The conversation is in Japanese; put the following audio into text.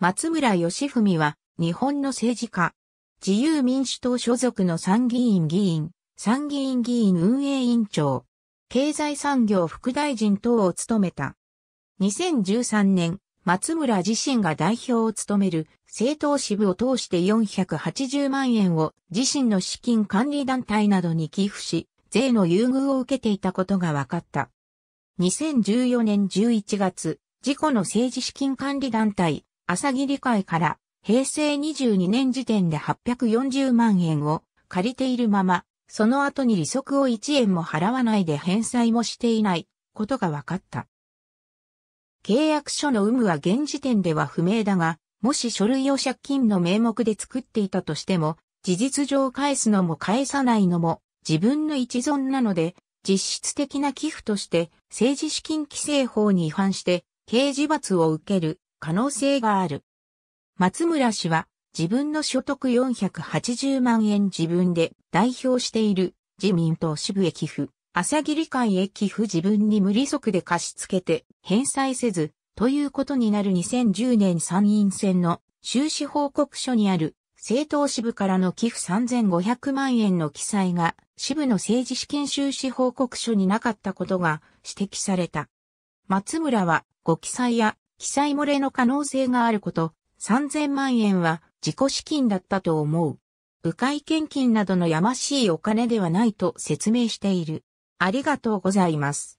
松村義文は、日本の政治家。自由民主党所属の参議院議員、参議院議員運営委員長、経済産業副大臣等を務めた。2013年、松村自身が代表を務める政党支部を通して480万円を自身の資金管理団体などに寄付し、税の優遇を受けていたことが分かった。2014年11月、自己の政治資金管理団体、朝霧会から平成22年時点で840万円を借りているまま、その後に利息を1円も払わないで返済もしていないことが分かった。契約書の有無は現時点では不明だが、もし書類を借金の名目で作っていたとしても、事実上返すのも返さないのも自分の一存なので、実質的な寄付として政治資金規正法に違反して刑事罰を受ける可能性がある。松村氏は自分の所得480万円自分で代表している自民党支部へ寄付、朝霧会へ寄付自分に無利息で貸し付けて返済せずということになる2010年参院選の収支報告書にある政党支部からの寄付3500万円の記載が支部の政治資金収支報告書になかったことが指摘された。松村はご記載や記載漏れの可能性があること、3000万円は自己資金だったと思う。迂回献金などのやましいお金ではないと説明している。ありがとうございます。